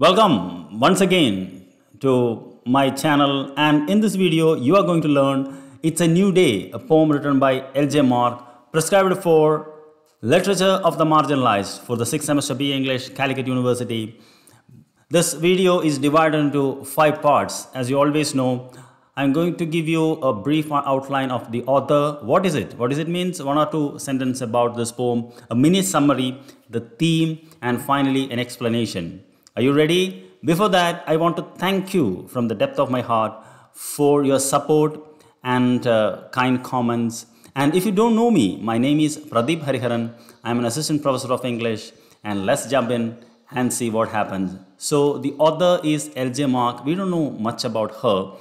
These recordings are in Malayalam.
Welcome once again to my channel and in this video you are going to learn It's a New Day, a poem written by L.J. Mark, prescribed for Literature of the Marginalized for the 6th semester B English, Calicut University. This video is divided into 5 parts. As you always know, I'm going to give you a brief outline of the author. What is it? What does it mean? One or two sentences about this poem, a mini summary, the theme, and finally an explanation. Are you ready? Before that, I want to thank you from the depth of my heart for your support and uh, kind comments. And if you don't know me, my name is Pradeep Hariharan. I'm an assistant professor of English. And let's jump in and see what happens. So the author is LJ Mark. We don't know much about her.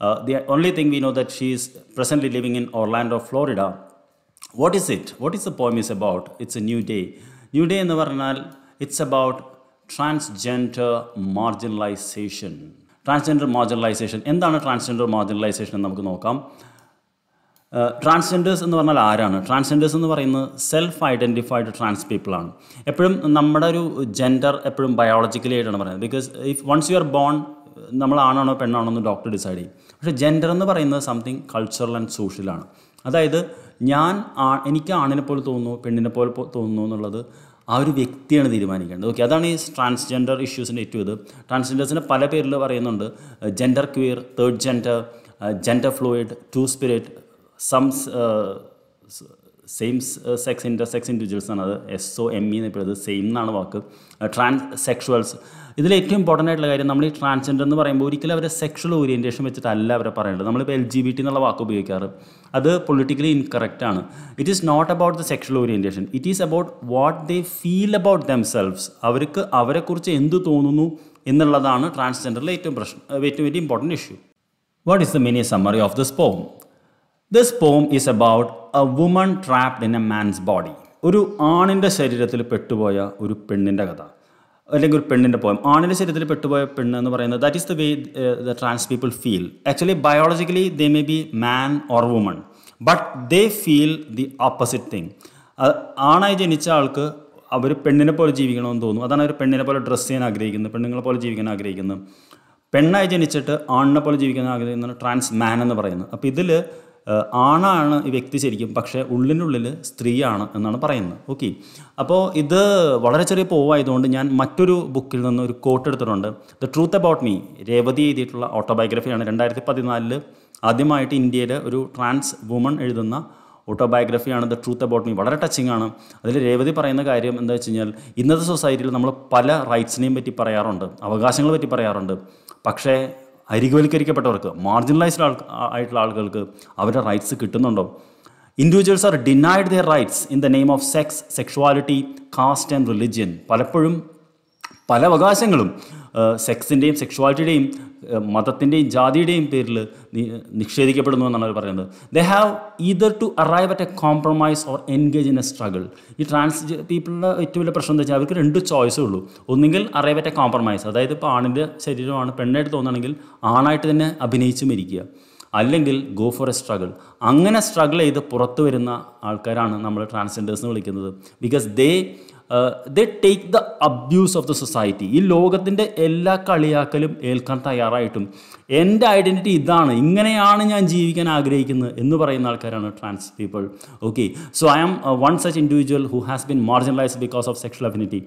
Uh, the only thing we know that she is presently living in Orlando, Florida. What is it? What is the poem is about? It's a new day. New day the പറഞ്ഞാൽ It's about transgender marginalisation transgender marginalisation എന്താണ് ട്രാൻസ്ജെൻഡർ മാർജിനലൈസേഷൻ എന്ന് നമുക്ക് നോക്കാം ട്രാൻസ്ജെൻഡേഴ്സ് എന്ന് പറഞ്ഞാൽ ആരാണ് ട്രാൻസ്ജെൻഡേഴ്സ് എന്ന് പറയുന്നത് സെൽഫ് ഐഡൻറ്റിഫൈഡ് ട്രാൻസ് പീപ്പിളാണ് എപ്പോഴും നമ്മുടെ ഒരു ജെൻഡർ എപ്പോഴും ബയോളജിക്കലി ആയിട്ടാണ് പറയുന്നത് because if once you are born നമ്മൾ ആണാണോ പെണ്ണാണോ എന്ന് ഡോക്ടർ ഡിസൈഡ് ചെയ്യും പക്ഷേ ജെൻഡർ എന്ന് പറയുന്നത് സംതിങ് കൾച്ചറൽ ആൻഡ് സോഷ്യലാണ് അതായത് ഞാൻ ആ എനിക്ക് ആണിനെ പോലെ തോന്നുന്നു പെണ്ണിനെ പോലെ തോന്നുന്നു എന്നുള്ളത് ആ ഒരു വ്യക്തിയാണ് തീരുമാനിക്കേണ്ടത് ഓക്കെ അതാണ് ഈ ട്രാൻസ്ജെൻഡർ ഇഷ്യൂസിൻ്റെ ഏറ്റവും ഇത് ട്രാൻസ്ജെൻഡേഴ്സിൻ്റെ പല പേരിൽ പറയുന്നുണ്ട് gender queer third gender gender fluid two spirit some same sex intersex individuals ആണ് അത് എസ് ഒ എം ഇ എന്ന് പറയുന്നത് സെയിം എന്നാണ് വാക്ക് ട്രാൻസ് uh, സെക്ഷുവൽസ് ഇതിൽ ഏറ്റവും ഇമ്പോർട്ടൻ്റ് ആയിട്ടുള്ള കാര്യം നമ്മൾ ഈ ട്രാൻസ്ജെൻഡർ എന്ന് പറയുമ്പോൾ ഒരിക്കലും അവരെ സെക്ഷൽ ഓറിയൻറ്റേഷൻ വെച്ചിട്ടല്ല അവരെ പറയേണ്ടത് നമ്മളിപ്പോൾ എൽ ജി ബി ടി എന്നുള്ള വാക്ക് ഉപയോഗിക്കാറ് അത് പൊളിറ്റിക്കലി ഇൻകറക്റ്റ് ആണ് it is not about the sexual orientation it is about what they feel about them selves അവർക്ക് അവരെക്കുറിച്ച് എന്ത് തോന്നുന്നു എന്നുള്ളതാണ് ട്രാൻസ്ജെൻഡറിലെ ഏറ്റവും പ്രശ്നം ഏറ്റവും വലിയ important issue what is the main summary of this poem this poem is about a woman trapped in a man's body ഒരു ആണിൻ്റെ ശരീരത്തിൽ പെട്ടുപോയ ഒരു പെണ്ണിൻ്റെ കഥ അല്ലെങ്കിൽ ഒരു പെണ്ണിൻ്റെ പോയം ആണിൻ്റെ ശരീരത്തിൽ പെട്ടുപോയ പെണ്ണ് എന്ന് പറയുന്നത് that is the way the trans people feel actually biologically they may be man or woman but they feel the opposite thing ആണായി ജനിച്ച ആൾക്ക് അവർ പെണ്ണിനെ പോലെ ജീവിക്കണമെന്ന് തോന്നുന്നു അതാണ് അവർ പെണ്ണിനെ പോലെ ഡ്രസ്സ് ചെയ്യാൻ ആഗ്രഹിക്കുന്നത് പെണ്ണുങ്ങളെ പോലെ ജീവിക്കാൻ ആഗ്രഹിക്കുന്നത് പെണ്ണായി ജനിച്ചിട്ട് ആണിനെ പോലെ ജീവിക്കാൻ ആഗ്രഹിക്കുന്ന ട്രാൻസ് മാൻ എന്ന് പറയുന്നത് അപ്പോൾ ഇതിൽ ആണാണ് ഈ വ്യക്തി ശരിക്കും പക്ഷേ ഉള്ളിനുള്ളിൽ സ്ത്രീയാണ് എന്നാണ് പറയുന്നത് ഓക്കെ അപ്പോൾ ഇത് വളരെ ചെറിയ പോവായതുകൊണ്ട് ഞാൻ മറ്റൊരു ബുക്കിൽ നിന്ന് ഒരു കോട്ട് എടുത്തിട്ടുണ്ട് the truth about me Revathi എഴുതിയിട്ടുള്ള ഓട്ടോബയോഗ്രഫിയാണ് രണ്ടായിരത്തി പതിനാലിൽ ആദ്യമായിട്ട് ഇന്ത്യയിൽ ഒരു ട്രാൻസ് വുമൺ എഴുതുന്ന ഓട്ടോബയോഗ്രഫിയാണ് ദ ട്രൂത്ത് അബൌട്ട് മീ വളരെ ടച്ചിങ് ആണ് അതിൽ രേവതി പറയുന്ന കാര്യം എന്താ വെച്ച് കഴിഞ്ഞാൽ ഇന്നത്തെ സൊസൈറ്റിയിൽ നമ്മൾ പല റൈറ്റ്സിനെയും പറ്റി പറയാറുണ്ട് അവകാശങ്ങളെ പറ്റി പറയാറുണ്ട് പക്ഷേ അരികുവൽക്കരിക്കപ്പെട്ടവർക്ക് മാർജിനലൈസ്ഡ് ആൾ ആയിട്ടുള്ള ആളുകൾക്ക് അവരുടെ റൈറ്റ്സ് കിട്ടുന്നുണ്ടോ individuals are denied their rights in the name of sex sexuality caste and religion പലപ്പോഴും പല അവകാശങ്ങളും സെക്സിൻ്റെയും സെക്ഷുവാലിറ്റിയുടെയും മതത്തിൻ്റെയും ജാതിയുടെയും പേരിൽ നിഷേധിക്കപ്പെടുന്നു എന്നാണ് അവർ പറയുന്നത് they have either to arrive at a compromise or engage in a struggle ഈ ട്രാൻസ് പീപ്പിളിൻ്റെ ഏറ്റവും വലിയ പ്രശ്നം എന്താ വെച്ചാൽ അവർക്ക് രണ്ട് ചോയ്സേ ഉള്ളൂ ഒന്നുകിൽ അറൈവ് അറ്റ് എ കോംപ്രമൈസ് അതായത് ഇപ്പോൾ ആണിൻ്റെ ശരീരമാണ് പെണ്ണായിട്ട് തോന്നുകയാണെങ്കിൽ ആണായിട്ട് തന്നെ അഭിനയിച്ചു മരിക്കുക അല്ലെങ്കിൽ ഗോ ഫോർ എ സ്ട്രഗിൾ അങ്ങനെ സ്ട്രഗിൾ ചെയ്ത് പുറത്തു വരുന്ന ആൾക്കാരാണ് നമ്മൾ ട്രാൻസ്ജെൻഡേഴ്സ് എന്ന് വിളിക്കുന്നത് because they the take the abuse of the society ഈ ലോകത്തിൻ്റെ എല്ലാ കളിയാക്കലും ഏൽക്കാൻ തയ്യാറായിട്ടും എൻ്റെ ഐഡൻറ്റിറ്റി ഇതാണ് ഇങ്ങനെയാണ് ഞാൻ ജീവിക്കാൻ ആഗ്രഹിക്കുന്നത് എന്ന് പറയുന്ന ആൾക്കാരാണ് trans people okay so I am one such individual who has been marginalised because of sexual affinity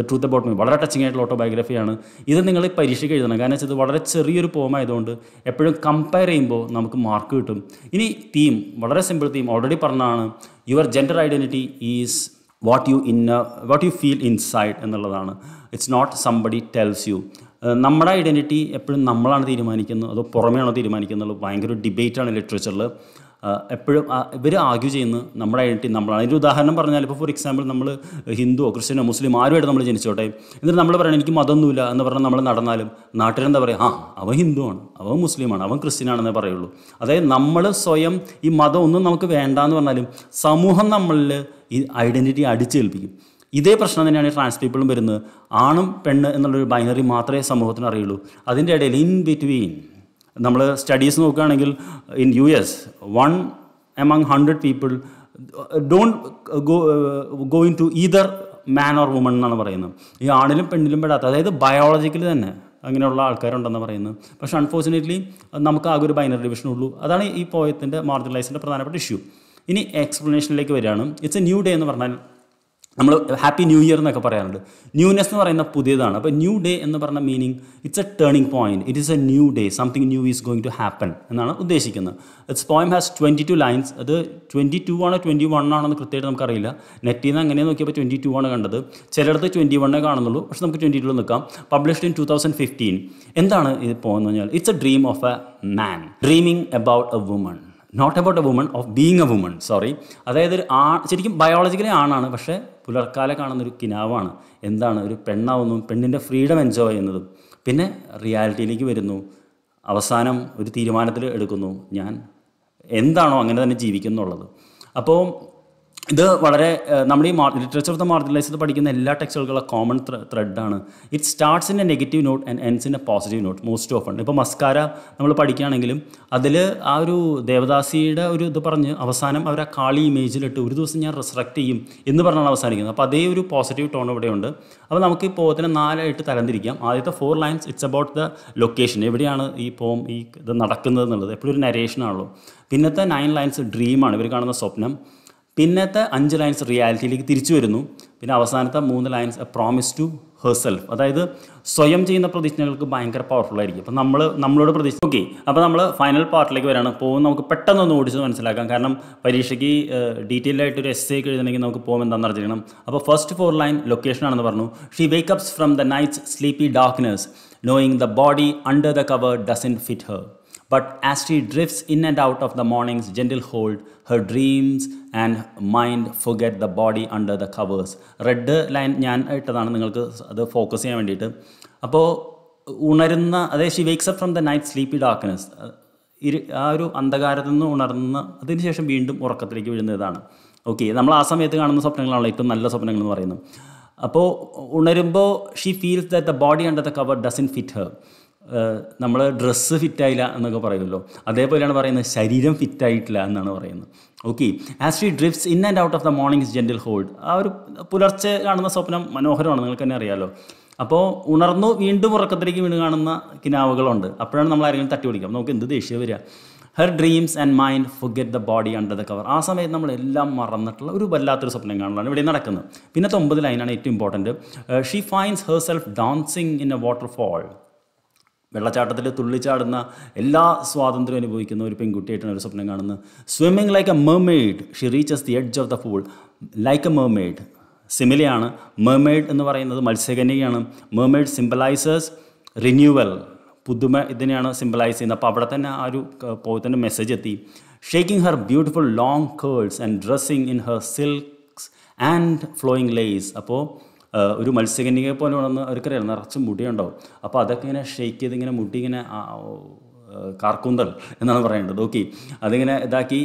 the truth about me വളരെ ടച്ചിങ് ആയിട്ടുള്ള ഓട്ടോബയോഗ്രഫിയാണ് ഇത് നിങ്ങൾ പരീക്ഷയ്ക്ക് എഴുതണം കാരണം വെച്ചാൽ ഇത് വളരെ ചെറിയൊരു പോം ആയതുകൊണ്ട് എപ്പോഴും കമ്പയർ ചെയ്യുമ്പോൾ നമുക്ക് മാർക്ക് കിട്ടും ഇനി തീം വളരെ സിമ്പിൾ തീം ഓൾറെഡി പറഞ്ഞതാണ് your gender identity is what you ഇന്ന വാട്ട് യു ഫീൽ ഇൻസൈഡ് എന്നുള്ളതാണ് it's not somebody tells you നമ്മുടെ ഐഡൻറ്റിറ്റി എപ്പോഴും നമ്മളാണ് തീരുമാനിക്കുന്നത് അതോ പുറമേയാണോ തീരുമാനിക്കുന്നത് ഭയങ്കര ഡിബേറ്റാണ് ലിറ്ററേച്ചറിൽ എപ്പോഴും ഇവർ ആഗ്യൂ ചെയ്യുന്നു നമ്മുടെ ഐഡൻറ്റി നമ്മൾ അതിൻ്റെ ഉദാഹരണം പറഞ്ഞാൽ ഇപ്പോൾ ഫോർ എക്സാമ്പിൾ നമ്മൾ ഹിന്ദുവോ ക്രിസ്ത്യനോ മുസ്ലിം ആരുമായിട്ട് നമ്മൾ ജനിച്ചോട്ടെ എന്നിട്ട് നമ്മൾ പറയണം എനിക്ക് മതമൊന്നുമില്ല എന്ന് പറഞ്ഞാൽ നമ്മൾ നടന്നാലും നാട്ടിലെന്താ പറയുക ആ അവൻ ഹിന്ദുവാണ് അവൻ മുസ്ലിമാണ് അവൻ ക്രിസ്ത്യനാണെന്നേ പറയുള്ളൂ അതായത് നമ്മൾ സ്വയം ഈ മതം ഒന്നും നമുക്ക് വേണ്ട എന്ന് പറഞ്ഞാലും സമൂഹം നമ്മളിൽ ഈ ഐഡൻറ്റിറ്റി അടിച്ചേൽപ്പിക്കും ഇതേ പ്രശ്നം തന്നെയാണ് ട്രാൻസ് പീപ്പിളും വരുന്നത് ആണും പെണ്ണ് എന്നുള്ളൊരു ബൈനറി മാത്രമേ സമൂഹത്തിന് അറിയുള്ളൂ അതിൻ്റെ ഇടയിൽ ഇൻ ബിറ്റ്വീൻ നമ്മൾ സ്റ്റഡീസ് നോക്കുകയാണെങ്കിൽ in U S one among hundred people don't go going to either man or woman എന്നാണ് പറയുന്നത് ഈ ആണിലും പെണ്ണിലും പെടാത്ത അതായത് ബയോളജിക്കലി തന്നെ അങ്ങനെയുള്ള ആൾക്കാരുണ്ടെന്ന് പറയുന്നത് പക്ഷെ അൺഫോർച്ചുനേറ്റ്ലി നമുക്ക് ആകെ ഒരു ബൈനറി ഡിവിഷൻ ഉള്ളൂ അതാണ് ഈ പോയത്തിൻ്റെ മാർജിനലൈസിൻ്റെ പ്രധാനപ്പെട്ട ഇഷ്യൂ ഇനി എക്സ്പ്ലനേഷനിലേക്ക് വരികയാണ് ഇറ്റ്സ് എ ന്യൂ ഡേ എന്ന് പറഞ്ഞാൽ നമ്മൾ ഹാപ്പി ന്യൂ ഇയർ എന്നൊക്കെ പറയാറുണ്ട് ന്യൂനെസ് എന്ന് പറയുന്ന പുതിയതാണ് അപ്പോൾ ന്യൂ ഡേ എന്ന് പറഞ്ഞ meaning it's a turning point it is a new day something new is going to happen എന്നാണ് ഉദ്ദേശിക്കുന്നത് it's poem has twenty two lines അത് ട്വൻറ്റി ടു ആണോ ട്വൻറ്റി വൺ ആണോ എന്ന് കൃത്യമായിട്ട് നമുക്കറിയില്ല നെറ്റിൽ നിന്ന് അങ്ങനെ നോക്കിയപ്പോൾ ട്വൻറ്റി ടു ആണ് കണ്ടത് ചിലയിടത്ത് ട്വൻറ്റി വണ്ണേ കാണുന്നുള്ളൂ പക്ഷെ നമുക്ക് ട്വൻറ്റി ടു നിൽക്കാം published in two thousand fifteen എന്താണ് ഇത് പോകുന്നത് കഴിഞ്ഞാൽ it's a dream of a man dreaming about a woman not about a woman of being a woman sorry അതായത് ഒരു ആ ശരിക്കും ബയോളജിക്കലി ആണാണ് പക്ഷേ പുലർക്കാലെ കാണുന്നൊരു കിനാവാണ് എന്താണ് ഒരു പെണ്ണാവുന്നു പെണ്ണിൻ്റെ ഫ്രീഡം എൻജോയ് ചെയ്യുന്നതും പിന്നെ റിയാലിറ്റിയിലേക്ക് വരുന്നു അവസാനം ഒരു തീരുമാനത്തിൽ എടുക്കുന്നു ഞാൻ എന്താണോ അങ്ങനെ തന്നെ ജീവിക്കുന്നുള്ളത് അപ്പോൾ ഇത് വളരെ നമ്മൾ ഈ ലിറ്ററേച്ചർ ഓഫ് ദ മാർജിനലൈസ്ഡ് പഠിക്കുന്ന എല്ലാ ടെക്സ്റ്റുകൾക്കുള്ള കോമൺ ത്രെഡ് ആണ് it starts in a negative note and ends in a positive note most of ഉണ്ട് ഇപ്പോൾ മസ്കാര നമ്മൾ പഠിക്കുകയാണെങ്കിലും അതിൽ ആ ഒരു ദേവദാസിയുടെ ഒരു ഇത് പറഞ്ഞ് അവസാനം അവർ ആ കാളി ഇമേജിലിട്ട് ഒരു ദിവസം ഞാൻ റിസ്ട്രക്ട് ചെയ്യും എന്ന് പറഞ്ഞാണ് അവസാനിക്കുന്നത് അപ്പോൾ അതേ ഒരു പോസിറ്റീവ് ടോൺ ഇവിടെയുണ്ട് അപ്പോൾ നമുക്ക് ഈ പോകത്തിന് നാലായിട്ട് തരംതിരിക്കാം ആദ്യത്തെ four lines it's about the location എവിടെയാണ് ഈ പോം ഈ ഇത് നടക്കുന്നത് എന്നുള്ളത് എപ്പോഴും ഒരു നരേഷനാണല്ലോ പിന്നത്തെ നയൻ ലൈൻസ് ഡ്രീമാണ് ഇവർ കാണുന്ന സ്വപ്നം പിന്നത്തെ അഞ്ച് ലൈൻസ് റിയാലിറ്റിയിലേക്ക് തിരിച്ചു വരുന്നു പിന്നെ അവസാനത്തെ മൂന്ന് lines a promise to herself അതായത് സ്വയം ചെയ്യുന്ന പ്രതിജ്ഞകൾക്ക് ഭയങ്കര പവർഫുൾ ആയിരിക്കും അപ്പോൾ നമ്മൾ നമ്മളോട് പ്രതിജ്ഞ ഓക്കെ അപ്പോൾ നമ്മൾ ഫൈനൽ പാർട്ടിലേക്ക് വരാണ് പോകും നമുക്ക് പെട്ടെന്നൊന്ന് ഓടിച്ച് മനസ്സിലാക്കാം കാരണം പരീക്ഷയ്ക്ക് ഡീറ്റെയിൽ ആയിട്ട് ഒരു എസ് ഒക്കെ എഴുതണമെങ്കിൽ നമുക്ക് പോകും എന്താണെന്ന് അറിഞ്ഞിരിക്കണം അപ്പോൾ ഫസ്റ്റ് ഫോർ ലൈൻ ലൊക്കേഷൻ ആണെന്ന് പറഞ്ഞു ഷീ വേക്കപ്സ് from the night's sleepy darkness knowing the body under the cover doesn't fit her But as she drifts in and out of the morning's gentle hold, her dreams and mind forget the body under the covers red line ഞാൻ ഇട്ടതാണ് നിങ്ങൾക്ക് അത് ഫോക്കസ് ചെയ്യാൻ വേണ്ടിയിട്ട് അപ്പോൾ ഉണരുന്ന അതായത് she wakes up from the night sleepy darkness ഇരു ആ ഒരു അന്ധകാരത്തിൽ നിന്ന് ഉണർന്ന് അതിനുശേഷം വീണ്ടും ഉറക്കത്തിലേക്ക് വീഴുന്നതാണ് ഓക്കെ നമ്മൾ ആ സമയത്ത് കാണുന്ന സ്വപ്നങ്ങളാണല്ലോ ഏറ്റവും നല്ല സ്വപ്നങ്ങൾ എന്ന് പറയുന്നത് അപ്പോൾ ഉണരുമ്പോൾ she feels that the body under the cover doesn't fit her നമ്മൾ ഡ്രസ്സ് ഫിറ്റായില്ല എന്നൊക്കെ പറയുമല്ലോ അതേപോലെയാണ് പറയുന്നത് ശരീരം ഫിറ്റായിട്ടില്ല എന്നാണ് പറയുന്നത് okay as she drifts in and out of the morning's gentle hold ആ ഒരു പുലർച്ചെ കാണുന്ന സ്വപ്നം മനോഹരമാണ് നിങ്ങൾക്ക് തന്നെ അറിയാമല്ലോ അപ്പോൾ ഉണർന്നു വീണ്ടും ഉറക്കത്തിലേക്ക് വീണ് കാണുന്ന കിനാവുകളുണ്ട് അപ്പോഴാണ് നമ്മൾ ആരെങ്കിലും തട്ടി വിളിക്കാം നമുക്ക് എന്ത് ദേഷ്യം വരിക her dreams and mind forget the body under the cover ആ സമയത്ത് നമ്മളെല്ലാം മറന്നിട്ടുള്ള ഒരു വല്ലാത്തൊരു സ്വപ്നം കാണലാണ് ഇവിടെ നടക്കുന്നത് പിന്നത്തെ ഒമ്പത് ലൈനാണ് ഏറ്റവും ഇമ്പോർട്ടൻറ്റ് ഷീ ഫൈൻസ് ഹെർ സെൽഫ് ഡാൻസിങ് ഇൻ എ വാട്ടർഫാൾ വെള്ളച്ചാട്ടത്തിൽ തുള്ളിച്ചാടുന്ന എല്ലാ സ്വാതന്ത്ര്യം അനുഭവിക്കുന്ന ഒരു പെൺകുട്ടിയായിട്ടാണ് ഒരു സ്വപ്നം കാണുന്നത് swimming like a mermaid she reaches the edge of the pool like a mermaid സിമിലയാണ് മെർമെയ്ഡ് എന്ന് പറയുന്നത് മത്സ്യകന്യകയാണ് മെർമെയ്ഡ് സിംബലൈസേഴ്സ് റിന്യൂവൽ പുതുമ ഇതിനെയാണ് സിംബലൈസ് ചെയ്യുന്നത് അപ്പോൾ അവിടെ തന്നെ ആ ഒരു പോയത്തിൻ്റെ മെസ്സേജ് എത്തി shaking her beautiful long curls and dressing in her silks and flowing lace അപ്പോൾ ഒരു മത്സ്യകന്യെ പോലെ വന്ന് അവർക്കറിയാം നിറച്ച് മുടിയുണ്ടാവും അപ്പോൾ അതൊക്കെ ഇങ്ങനെ ഷെയ്ക്ക് ചെയ്ത് ഇങ്ങനെ മുടി ഇങ്ങനെ കാർക്കുന്തൽ എന്നാണ് പറയേണ്ടത് ഓക്കെ അതിങ്ങനെ ഇതാക്കി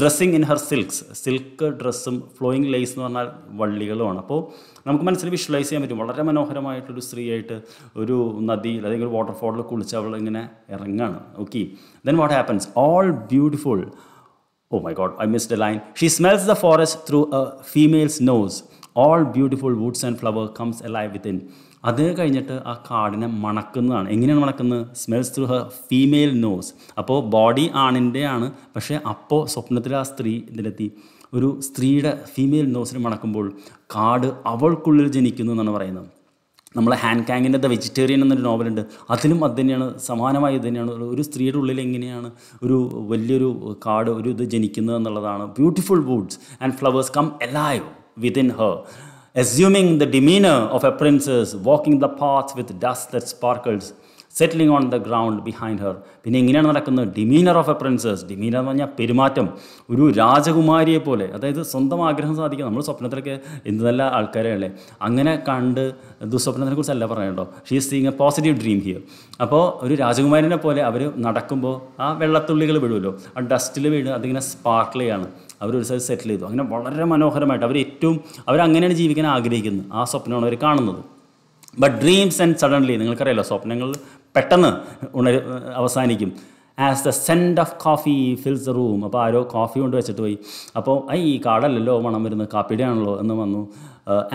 dressing in her silks silk ഡ്രസ്സും ഫ്ലോയിങ് ലേസ് എന്ന് പറഞ്ഞാൽ വള്ളികളുമാണ് അപ്പോൾ നമുക്ക് മനസ്സിൽ വിഷ്വലൈസ് ചെയ്യാൻ പറ്റും വളരെ മനോഹരമായിട്ടൊരു സ്ത്രീയായിട്ട് ഒരു നദിയിൽ അല്ലെങ്കിൽ ഒരു വാട്ടർഫോളിൽ കുളിച്ച് അവൾ ഇങ്ങനെ ഇറങ്ങാണ് okay then what happens all beautiful oh my God I miss the line she smells the forest through a female's nose all beautiful woods and flower comes alive within അത് കഴിഞ്ഞിട്ട് ആ കാടിനെ മണക്കുന്നതാണ് എങ്ങനെയാണ് മണക്കുന്നത് smells through her female nose അപ്പോൾ ബോഡി ആണിൻ്റെ ആണ് പക്ഷേ അപ്പോൾ സ്വപ്നത്തിൽ ആ സ്ത്രീ ഇതിലെത്തി ഒരു സ്ത്രീയുടെ ഫീമെയിൽ നോസിന് മണക്കുമ്പോൾ കാട് അവൾക്കുള്ളിൽ ജനിക്കുന്നു എന്നാണ് പറയുന്നത് നമ്മൾ ഹാൻഡ് കാങ്ങിൻ്റെ ദ വെജിറ്റേറിയൻ എന്നൊരു നോവലുണ്ട് അതിലും അത് തന്നെയാണ് സമാനമായി തന്നെയാണ് ഒരു സ്ത്രീയുടെ ഉള്ളിൽ എങ്ങനെയാണ് ഒരു വലിയൊരു കാട് ഒരു ഇത് ജനിക്കുന്നത് എന്നുള്ളതാണ് beautiful woods and flowers come എല്ലായോ within her. Assuming the demeanor of a princess, walking the paths with dust that sparkles, settling on the ground behind her പിന്നെ എങ്ങനെയാണ് നടക്കുന്നത് demeanour of a princess demeanour എന്ന് പറഞ്ഞാൽ പെരുമാറ്റം ഒരു രാജകുമാരിയെ പോലെ അതായത് സ്വന്തം ആഗ്രഹം സാധിക്കുക നമ്മൾ സ്വപ്നത്തിലൊക്കെ എന്ത് നല്ല ആൾക്കാരെയല്ലേ അങ്ങനെ കണ്ട് ദുസ്വപ്നത്തിനെ കുറിച്ചല്ല പറയണ്ടോ she is seeing a positive dream here അപ്പോൾ ഒരു രാജകുമാരിനെ പോലെ അവർ നടക്കുമ്പോൾ ആ വെള്ളത്തുള്ളികൾ വീഴുമല്ലോ ആ ഡസ്റ്റിൽ വീണ് അതിങ്ങനെ സ്പാർക്കിൾ അവർ ഒരു സ്ഥലത്ത് സെറ്റിൽ ചെയ്തു അങ്ങനെ വളരെ മനോഹരമായിട്ട് അവർ ഏറ്റവും അവരങ്ങനെയാണ് ജീവിക്കാൻ ആഗ്രഹിക്കുന്നത് ആ സ്വപ്നമാണ് അവർ കാണുന്നത് ബട്ട് ഡ്രീംസ് ആൻഡ് സഡൻലി നിങ്ങൾക്കറിയാലോ സ്വപ്നങ്ങൾ പെട്ടെന്ന് ഉണരു അവസാനിക്കും as the scent of coffee fills the room അപ്പോൾ ആരോ കോഫി കൊണ്ട് വെച്ചിട്ട് പോയി അപ്പോൾ ഈ കാടല്ലല്ലോ മണം വരുന്നത് കാപ്പിയുടെ ആണല്ലോ എന്ന് വന്നു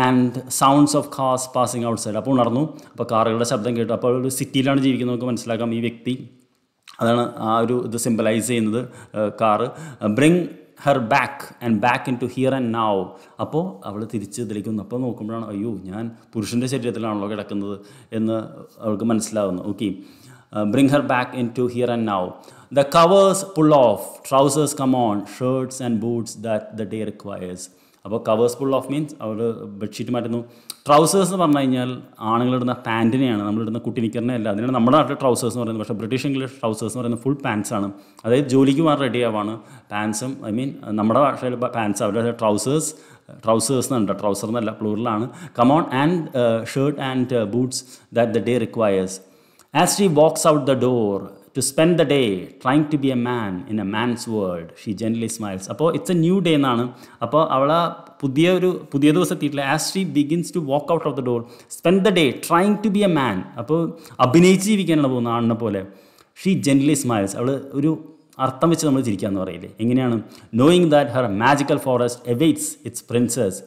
and sounds of cars passing outside അപ്പോൾ ഉണർന്നു അപ്പോൾ കാറുകളുടെ ശബ്ദം കേട്ടു അപ്പോൾ ഒരു സിറ്റിയിലാണ് ജീവിക്കുന്നത് നമുക്ക് മനസ്സിലാക്കാം ഈ വ്യക്തി അതാണ് ആ ഒരു ഇത് സിമ്പലൈസ് ചെയ്യുന്നത് car uh, bring her back and back in to here and now അപ്പോൾ അവൾ തിരിച്ച് ഇതിലേക്ക് വന്നു അപ്പോൾ നോക്കുമ്പോഴാണ് അയ്യോ ഞാൻ പുരുഷൻ്റെ ശരീരത്തിലാണല്ലോ കിടക്കുന്നത് എന്ന് അവൾക്ക് മനസ്സിലാവുന്നു okay bring her back in to here and now the covers pull off trousers come on on shirts and boots that the day requires അപ്പോൾ കവേഴ്സ് ഫുൾ ഓഫ് മീൻസ് അവർ ബെഡ്ഷീറ്റ് മാറ്റുന്നു ട്രൗസേഴ്സ് എന്ന് പറഞ്ഞു കഴിഞ്ഞാൽ ആണുങ്ങളിടുന്ന പാൻറ്റിനെയാണ് നമ്മളിടുന്ന കുട്ടിനിക്കറിനെ അല്ല അതിനാണ് നമ്മുടെ നാട്ടിൽ ട്രൗസേഴ്സ് എന്ന് പറയുന്നത് പക്ഷേ ബ്രിട്ടീഷ് ഇംഗ്ലീഷ് ട്രൗസേഴ്സ് എന്ന് പറയുന്നത് ഫുൾ പാൻസാണ് അതായത് ജോലിക്ക് പോകാൻ റെഡി ആവാണ് പാൻസും ഐ മീൻ നമ്മുടെ ഭാഷയിൽ പാൻസ് അവരുടെ ട്രൗസേഴ്സ് ട്രൗസേഴ്സ് എന്നുണ്ട് ട്രൗസർ എന്നല്ല പ്ലൂറലാണ് come on and shirt and boots that the day requires as she walks out the door to spend the day trying to be a man in a man's world she generally smiles അപ്പോൾ ഇറ്റ്സ് എ ന്യൂ ഡേ എന്നാണ് അപ്പോൾ അവൾ ആ പുതിയ ഒരു പുതിയ ദിവസം ദിവസത്തിയിട്ടില്ല as she begins to walk out of the door spend the day trying to be a man അപ്പോൾ അഭിനയിച്ച് ജീവിക്കാനാണ് പോകുന്ന ആണിനെ പോലെ ഷീ ജനറലി സ്മൈൽസ് അവൾ ഒരു അർത്ഥം വെച്ച് നമ്മൾ ചിരിക്കാന്ന് പറയില്ലേ എങ്ങനെയാണ് knowing that her magical forest awaits its princess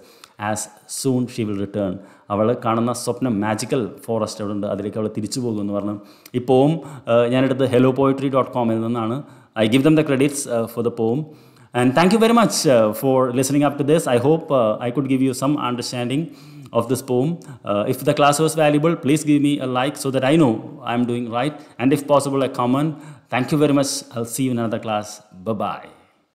as soon she will return അവൾ കാണുന്ന സ്വപ്നം മാജിക്കൽ ഫോറസ്റ്റ് അവിടെ ഉണ്ട് അതിലേക്ക് അവൾ തിരിച്ചു പോകും എന്ന് പറഞ്ഞു ഈ പോം ഞാനെടുത്ത് ഹെലോ പോയിട്രി ഡോട്ട് കോമിൽ നിന്നാണ് I give them the credits for the poem And thank you very much for listening up to this. I hope I could give you some understanding of this poem. if the class was valuable, please give me a like so that I know I'm doing right. And if possible, a comment. Thank you very much. I'll see you in another class. Bye bye.